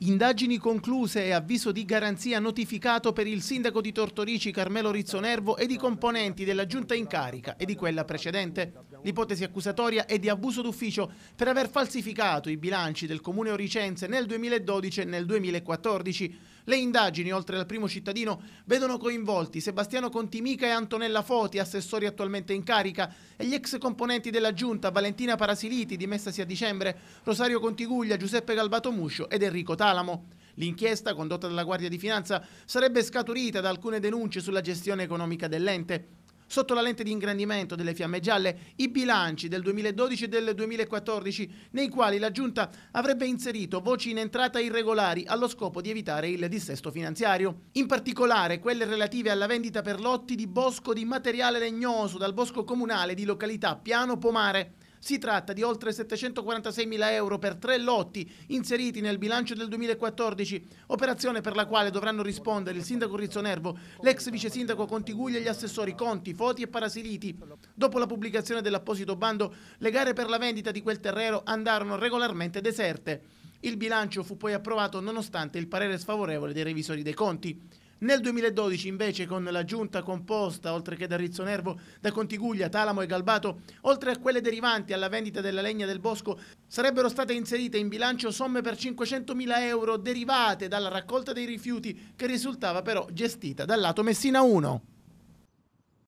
Indagini concluse e avviso di garanzia notificato per il sindaco di Tortorici Carmelo Rizzonervo e i componenti della giunta in carica e di quella precedente. L'ipotesi accusatoria è di abuso d'ufficio per aver falsificato i bilanci del comune Oricense nel 2012 e nel 2014 le indagini, oltre al primo cittadino, vedono coinvolti Sebastiano Contimica e Antonella Foti, assessori attualmente in carica, e gli ex componenti della giunta Valentina Parasiliti, dimessasi a dicembre, Rosario Contiguglia, Giuseppe Galbato Muscio ed Enrico Talamo. L'inchiesta, condotta dalla Guardia di Finanza, sarebbe scaturita da alcune denunce sulla gestione economica dell'ente sotto la lente di ingrandimento delle fiamme gialle i bilanci del 2012 e del 2014 nei quali la Giunta avrebbe inserito voci in entrata irregolari allo scopo di evitare il dissesto finanziario. In particolare quelle relative alla vendita per lotti di bosco di materiale legnoso dal bosco comunale di località Piano Pomare si tratta di oltre 746 mila euro per tre lotti inseriti nel bilancio del 2014, operazione per la quale dovranno rispondere il sindaco Rizzonervo, l'ex vice sindaco Contiguglia e gli assessori Conti, Foti e Parasiliti. Dopo la pubblicazione dell'apposito bando, le gare per la vendita di quel terreno andarono regolarmente deserte. Il bilancio fu poi approvato nonostante il parere sfavorevole dei revisori dei conti. Nel 2012 invece con la giunta composta, oltre che da Rizzo Nervo, da Contiguglia, Talamo e Galbato, oltre a quelle derivanti alla vendita della legna del bosco, sarebbero state inserite in bilancio somme per 500.000 euro derivate dalla raccolta dei rifiuti che risultava però gestita dal lato Messina 1.